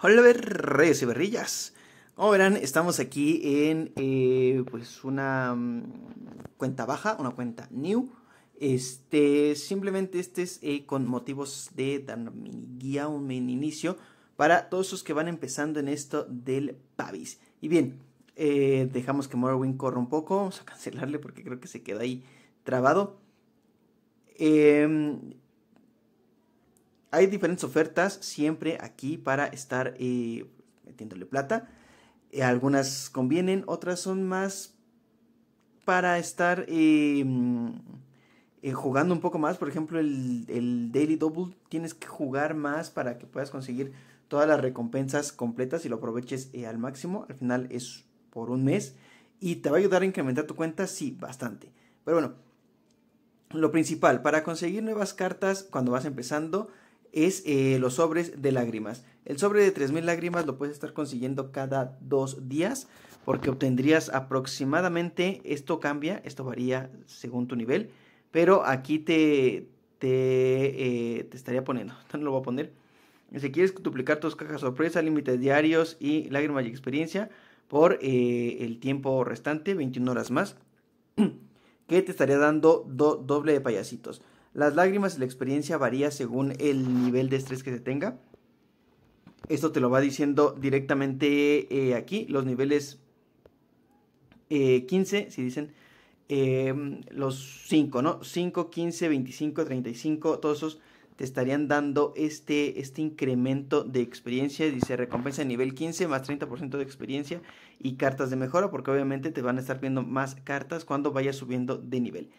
¡Hola, Reyes y Berrillas. Como verán, estamos aquí en eh, pues una mm, cuenta baja, una cuenta new. Este, simplemente este es eh, con motivos de dar mini guía, un mini inicio para todos los que van empezando en esto del Pavis. Y bien, eh, dejamos que Morrowind corra un poco. Vamos a cancelarle porque creo que se queda ahí trabado. Eh, hay diferentes ofertas siempre aquí para estar eh, metiéndole plata. Eh, algunas convienen, otras son más para estar eh, mm, jugando un poco más. Por ejemplo, el, el, Daily Double tienes que jugar más para que puedas conseguir todas las recompensas completas y lo aproveches al máximo. Al final es por un mes y te va a ayudar a incrementar tu cuenta, sí, bastante. Pero bueno, lo principal, para conseguir nuevas cartas cuando vas empezando, es eh, los sobres de lágrimas. El sobre de 3.000 lágrimas lo puedes estar consiguiendo cada dos días porque obtendrías aproximadamente, esto cambia, esto varía según tu nivel, pero aquí te, te, eh, te estaría poniendo, no lo voy a poner. Si quieres duplicar tus cajas sorpresa, límites diarios y lágrimas y experiencia por eh, el tiempo restante, 21 horas más, que te estaría dando doble de payasitos. Las lágrimas y la experiencia varía según el nivel de estrés que se tenga. Esto te lo va diciendo directamente eh, aquí, los niveles 15, eh, si dicen em, los 5, ¿no? 5, 15, 25, 35, todos esos te estarían dando este, este incremento de experiencia. Dice recompensa de nivel 15 más 30% de experiencia y cartas de mejora, porque obviamente te van a estar viendo más cartas cuando vayas subiendo de nivel.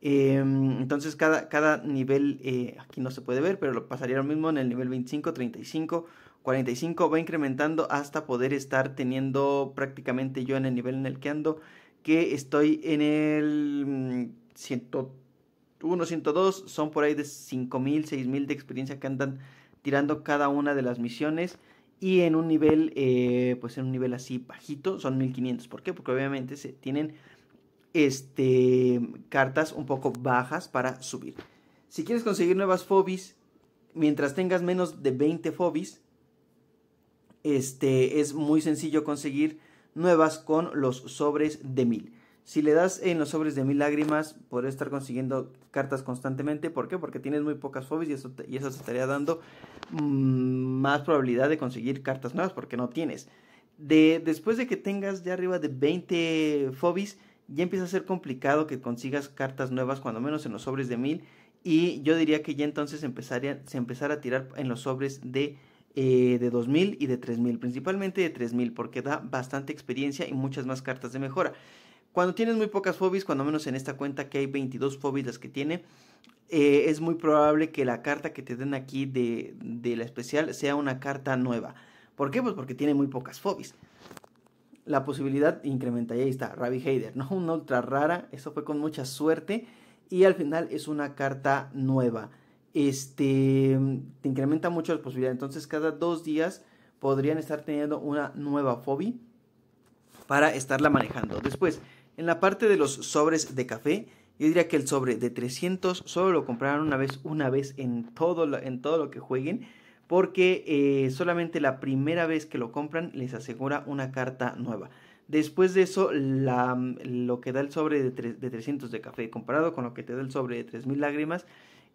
Em, entonces cada, cada nivel, eh, aquí no se puede ver, pero lo pasaría lo mismo en el nivel 25, 35, 45, va incrementando hasta poder estar teniendo prácticamente yo en el nivel en el que ando, que estoy en el 101, mm, 102, son por ahí de 5.000, 6.000 de experiencia que andan tirando cada una de las misiones y en un nivel, eh, pues en un nivel así bajito son 1500. ¿Por qué? Porque obviamente se tienen este, cartas un poco bajas para subir. Si quieres conseguir nuevas fobis, mientras tengas menos de 20 fobis, este, es muy sencillo conseguir nuevas con los sobres de 1000. Si le das en los sobres de 1000 lágrimas, podrás estar consiguiendo cartas constantemente. ¿Por qué? Porque tienes muy pocas fobis y eso te, estaría dando mm, más probabilidad de conseguir cartas nuevas porque no tienes. De, después de que tengas ya arriba de 20 fobis, ya empieza a ser complicado que consigas cartas nuevas, cuando menos en los sobres de 1000. Y yo diría que ya entonces se empezará a tirar en los sobres de, 2000 eh, y de 3000, principalmente de 3000, porque da bastante experiencia y muchas más cartas de mejora. Cuando tienes muy pocas fobis cuando menos en esta cuenta que hay 22 fobis las que tiene, eh, es muy probable que la carta que te den aquí de, de la especial sea una carta nueva. ¿Por qué? Pues porque tiene muy pocas fobis la posibilidad incrementa. Y ahí está, Ravi Hader, ¿no? Una ultra rara, eso fue con mucha suerte. Y al final es una carta nueva. Este, te incrementa mucho la posibilidad, Entonces cada dos días podrían estar teniendo una nueva Fobi para estarla manejando. Después, en la parte de los sobres de café, yo diría que el sobre de 300 solo lo comprarán una vez, una vez en todo en todo lo que jueguen porque eh, solamente la primera vez que lo compran les asegura una carta nueva. Después de eso, mm, lo que da el sobre de, de, 300 de café comparado con lo que te da el sobre de 3000 lágrimas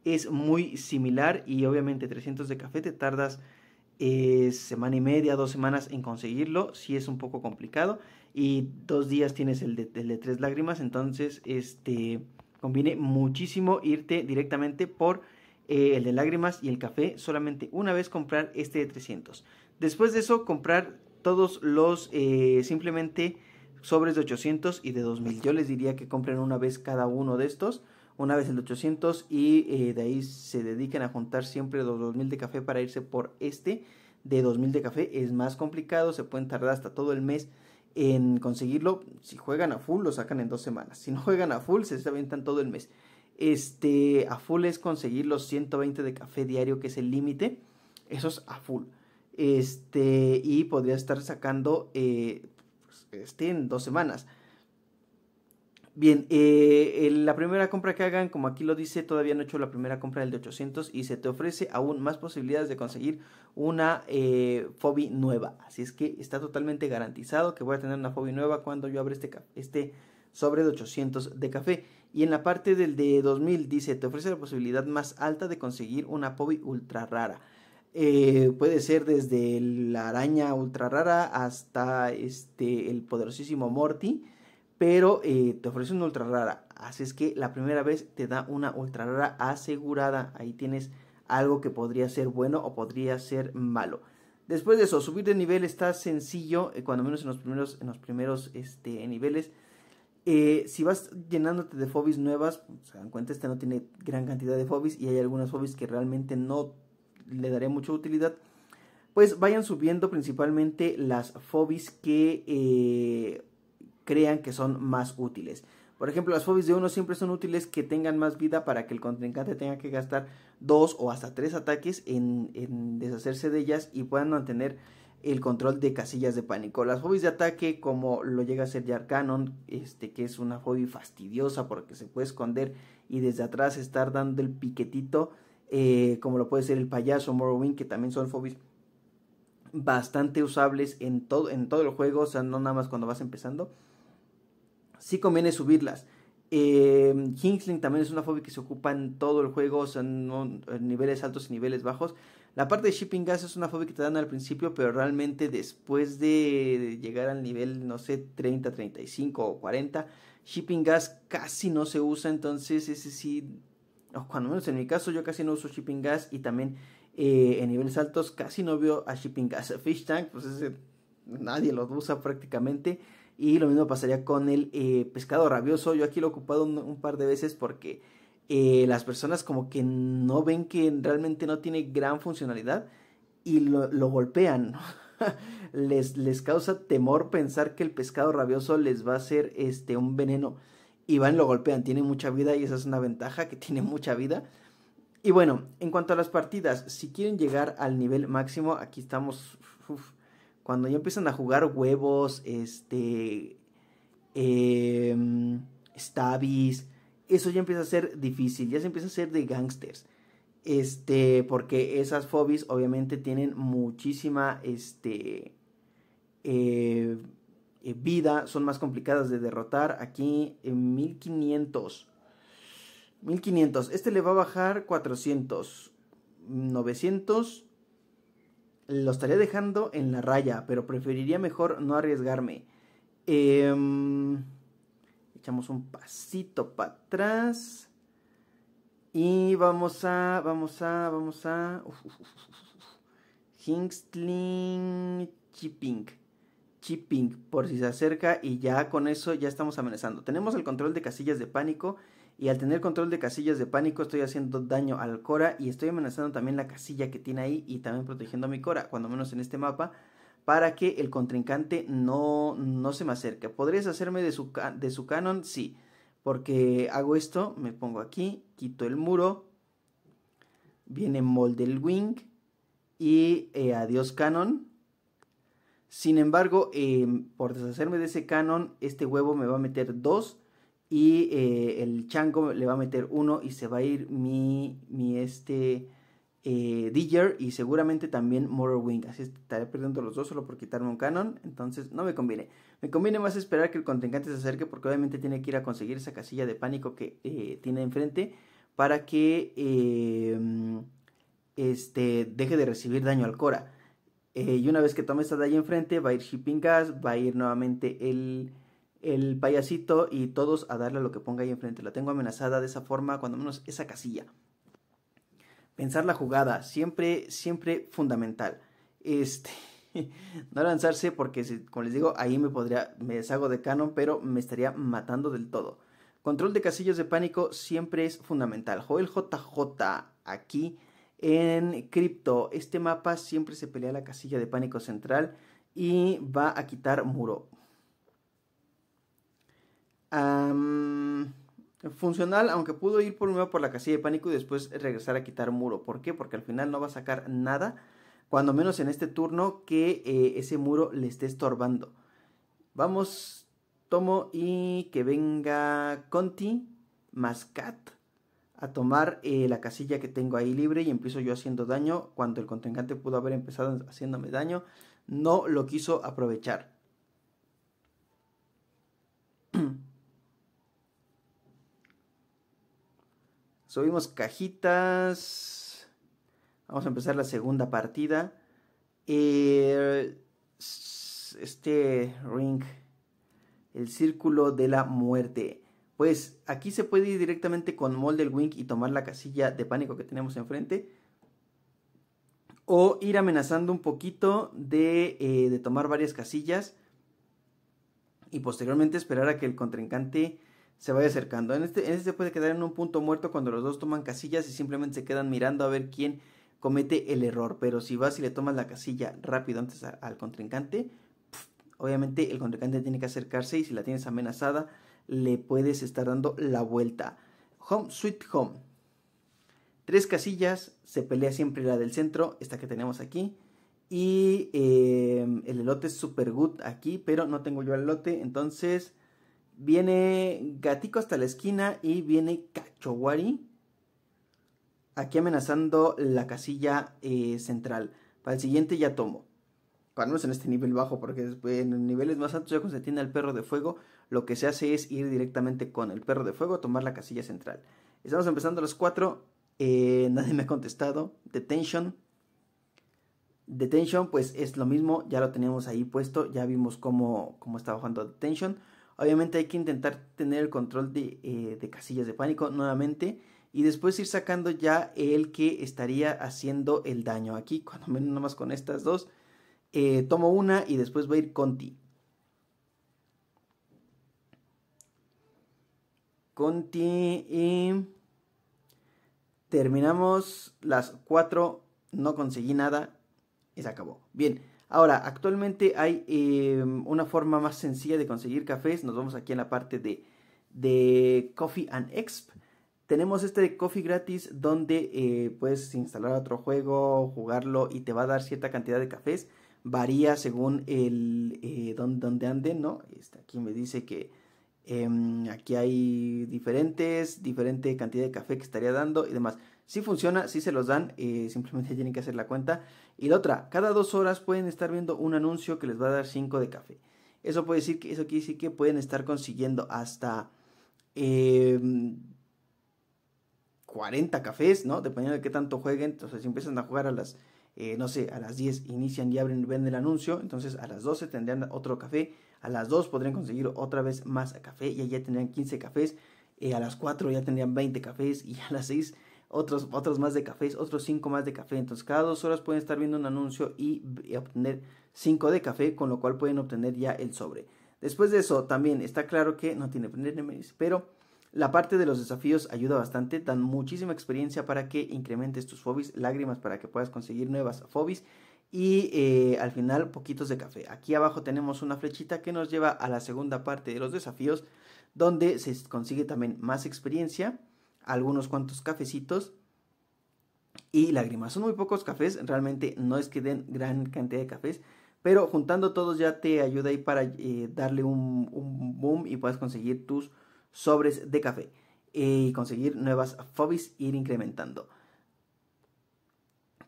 es muy similar y obviamente 300 de café te tardas eh, semana y media, dos semanas en conseguirlo, si es un poco complicado y dos días tienes el de, el de tres lágrimas, entonces este, conviene muchísimo irte directamente por eh, el de lágrimas y el café, solamente una vez comprar este de 300. Después de eso, comprar todos los eh, simplemente sobres de 800 y de 2000. Yo les diría que compren una vez cada uno de estos, una vez el de 800 y eh, de ahí se dediquen a juntar siempre los 2000 de café para irse por este de 2000 de café. Es más complicado, se pueden tardar hasta todo el mes en conseguirlo. Si juegan a full, lo sacan en dos semanas. Si no juegan a full, se avientan todo el mes. Este, a full es conseguir los 120 de café diario, que es el límite. Eso es a full. Este, y podría estar sacando este, en dos semanas. Bien, eh, la primera compra que hagan, como aquí lo dice, todavía no he hecho la primera compra del de 800 y se te ofrece aún más posibilidades de conseguir una eh, FOBI nueva. Así es que está totalmente garantizado que voy a tener una FOBI nueva cuando yo abra este, este sobre de 800 de café. Y en la parte del de 2000 dice, te ofrece la posibilidad más alta de conseguir una Pobi ultra rara. Eh, puede ser desde la araña ultra rara hasta este, el poderosísimo Morty, pero eh, te ofrece una ultra rara. Así es que la primera vez te da una ultra rara asegurada. Ahí tienes algo que podría ser bueno o podría ser malo. Después de eso, subir de nivel está sencillo, eh, cuando menos en los primeros, en los primeros este, niveles eh, si vas llenándote de fobis nuevas, se dan cuenta, este no tiene gran cantidad de fobies y hay algunas fobis que realmente no le daré mucha utilidad. Pues vayan subiendo principalmente las fobis que eh, crean que son más útiles. Por ejemplo, las fobis de uno siempre son útiles que tengan más vida para que el contrincante tenga que gastar dos o hasta tres ataques en deshacerse de ellas y puedan mantener el control de casillas de pánico. Las fobias de ataque, como lo llega a ser Jar Cannon, este, que es una fobia fastidiosa porque se puede esconder y desde atrás estar dando el piquetito, eh, como lo puede ser el payaso Morrowind, que también son fobias bastante usables en todo, en todo el juego, o sea, no nada más cuando vas empezando. Sí conviene subirlas. Eh, también es una fobia que se ocupa en todo el juego, o sea, en niveles altos y niveles bajos. La parte de shipping gas es una fobia que te dan al principio, pero realmente después de llegar al nivel, no sé, 30, 35 o 40, shipping gas casi no se usa, entonces ese sí, o cuando menos en mi caso, yo casi no uso shipping gas y también eh, en niveles altos casi no veo a shipping gas. Fish tank, pues ese nadie lo usa prácticamente. Y lo mismo pasaría con el eh, pescado rabioso. Yo aquí lo he ocupado un par de veces porque eh, las personas como que no ven que realmente no tiene gran funcionalidad y lo, golpean. les, les causa temor pensar que el pescado rabioso les va a ser este, un veneno. Y van, lo golpean, tiene mucha vida y esa es una ventaja que tiene mucha vida. Y bueno, en cuanto a las partidas, si quieren llegar al nivel máximo, aquí estamos... cuando ya empiezan a jugar huevos, este... Eh, em, stabis, eso ya empieza a ser difícil, ya se empieza a ser de gangsters. Este, porque esas fobies obviamente tienen muchísima, este, eh, eh, vida, son más complicadas de derrotar. Aquí en 1500. 1500. Este le va a bajar 400. 900. Lo estaría dejando en la raya, pero preferiría mejor no arriesgarme. Eh, echamos un pasito para atrás. Y vamos a, vamos a, vamos a... Hingstling Chipping. Chipping, por si se acerca y ya con eso ya estamos amenazando. Tenemos el control de casillas de pánico y al tener control de casillas de pánico estoy haciendo daño al Cora y estoy amenazando también la casilla que tiene ahí y también protegiendo a mi Cora, cuando menos en este mapa para que el contrincante no, se me acerque. ¿Podrías hacerme de su, de su canon? Sí, porque hago esto, me pongo aquí, quito el muro, viene molde el wing y eh, adiós canon. Sin embargo, em, por deshacerme de ese canon, este huevo me va a meter dos y eh, el chango le va a meter uno y se va a ir mi, mi este eh, y seguramente también Morrowind. Así estaré perdiendo los dos solo por quitarme un canon. Entonces no me conviene. Me conviene más esperar que el contingente se acerque porque obviamente tiene que ir a conseguir esa casilla de pánico que eh, tiene enfrente para que em, este, deje de recibir daño al Cora. Eh, y una vez que tome esta de ahí enfrente va a ir Shipping Gas, va a ir nuevamente el, el payasito y todos a darle lo que ponga ahí enfrente. La tengo amenazada de esa forma, cuando menos esa casilla pensar la jugada, siempre, siempre fundamental. Este, no lanzarse porque, como les digo, ahí me podría, me deshago de Canon, pero me estaría matando del todo. Control de casillos de pánico siempre es fundamental. Joel JJ aquí en cripto. Este mapa siempre se pelea la casilla de pánico central y va a quitar muro. Funcional, aunque pudo ir por primero por la casilla de pánico y después regresar a quitar muro. ¿Por qué? Porque al final no va a sacar nada, cuando menos en este turno, que eh, ese muro le esté estorbando. Vamos, tomo y que venga Conti, Mascat, a tomar eh, la casilla que tengo ahí libre y empiezo yo haciendo daño cuando el contrincante pudo haber empezado haciéndome daño. No lo quiso aprovechar. Subimos cajitas. Vamos a empezar la segunda partida. este ring. El círculo de la muerte. Pues aquí se puede ir directamente con el Wink y tomar la casilla de pánico que tenemos enfrente. O ir amenazando un poquito de, eh, de tomar varias casillas. Y posteriormente esperar a que el contrincante se vaya acercando. En este, en este puede quedar en un punto muerto cuando los dos toman casillas y simplemente se quedan mirando a ver quién comete el error. Pero si vas y le tomas la casilla rápido antes al contrincante, obviamente el contrincante tiene que acercarse y si la tienes amenazada, le puedes estar dando la vuelta. Home Sweet Home. Tres casillas, se pelea siempre la del centro, esta que tenemos aquí. Y eh, el elote es super good aquí, pero no tengo yo el elote, entonces Viene Gatico hasta la esquina y viene Cachowari. Aquí amenazando la casilla eh, central. Para el siguiente ya tomo. Al menos en este nivel bajo, porque después en niveles más altos ya cuando se tiene al perro de fuego, lo que se hace es ir directamente con el perro de fuego a tomar la casilla central. Estamos empezando a las 4. nadie me ha contestado. Detention. Detention, pues es lo mismo. Ya lo teníamos ahí puesto. Ya vimos cómo, cómo estaba jugando Detention. Obviamente hay que intentar tener el control eh, de, casillas de pánico nuevamente y después ir sacando ya el que estaría haciendo el daño. Aquí, cuando menos más con estas dos, eh, tomo una y después voy a ir Conti. Conti y terminamos las cuatro, no conseguí nada y se acabó. Bien. Ahora, actualmente hay em, una forma más sencilla de conseguir cafés. Nos vamos aquí en la parte de, Coffee and Exp. Tenemos este de Coffee gratis donde eh, puedes instalar otro juego, jugarlo y te va a dar cierta cantidad de cafés. Varía según el eh, donde, anden, ¿no? Este, aquí me dice que em, aquí hay diferentes, diferente cantidad de café que estaría dando y demás. Si funciona, si se los dan, simplemente tienen que hacer la cuenta. Y la otra, cada dos horas pueden estar viendo un anuncio que les va a dar 5 de café. Eso puede decir que, eso quiere decir que pueden estar consiguiendo hasta 40 em, cafés, ¿no? Dependiendo de qué tanto jueguen. Entonces, si empiezan a jugar a las, eh, no sé, a las 10 inician y abren y ven el anuncio. Entonces, a las 12 tendrían otro café. A las 2 podrían conseguir otra vez más café y allá tendrían 15 cafés. Eh, a las 4 ya tendrían 20 cafés y a las 6 otros, más de cafés, otros 5 más de café. Entonces, cada dos horas pueden estar viendo un anuncio y, obtener 5 de café, con lo cual pueden obtener ya el sobre. Después de eso, también está claro que no tiene enemigos, pero la parte de los desafíos ayuda bastante, dan muchísima experiencia para que incrementes tus fobis, lágrimas para que puedas conseguir nuevas fobis y eh, al final poquitos de café. Aquí abajo tenemos una flechita que nos lleva a la segunda parte de los desafíos, donde se consigue también más experiencia algunos cuantos cafecitos y lágrimas. Son muy pocos cafés, realmente no es que den gran cantidad de cafés, pero juntando todos ya te ayuda ahí para eh, darle un, boom y puedes conseguir tus sobres de café eh, y conseguir nuevas hobbies, e ir incrementando.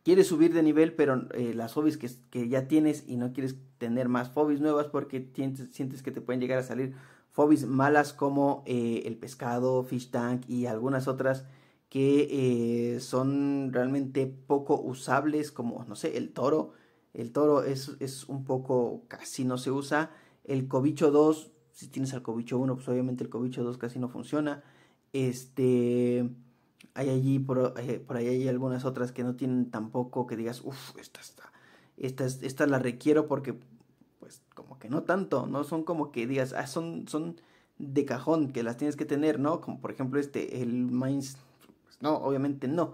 Quieres subir de nivel, pero eh, las fobis que, que, ya tienes y no quieres tener más fobis nuevas porque sientes que te pueden llegar a salir Fobis malas como eh, el pescado, fish tank y algunas otras que eh, son realmente poco usables como, no sé, el toro. El toro es, un poco, casi no se usa. El cobicho 2, si tienes al cobicho 1, pues obviamente el cobicho 2 casi no funciona. Este, hay allí, eh, por, ahí hay algunas otras que no tienen tampoco que digas, uff, esta está. esta la requiero porque pues como que no tanto, ¿no? Son como que digas, ah, son, son de cajón que las tienes que tener, ¿no? Como por ejemplo este, el Minds, pues, no, obviamente no.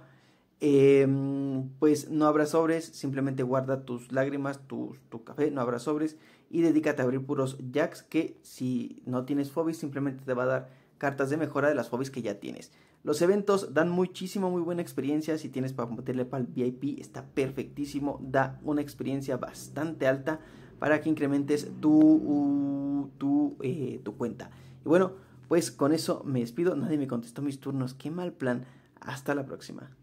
Em, pues no habrá sobres, simplemente guarda tus lágrimas, tu, café, no habrá sobres y dedícate a abrir puros jacks que si no tienes fobis simplemente te va a dar cartas de mejora de las hobbies que ya tienes. Los eventos dan muchísimo, muy buena experiencia. Si tienes para meterle para el VIP, está perfectísimo. Da una experiencia bastante alta para que incrementes tu, tu, eh, tu cuenta. Y bueno, pues con eso me despido. Nadie me contestó mis turnos. Qué mal plan. Hasta la próxima.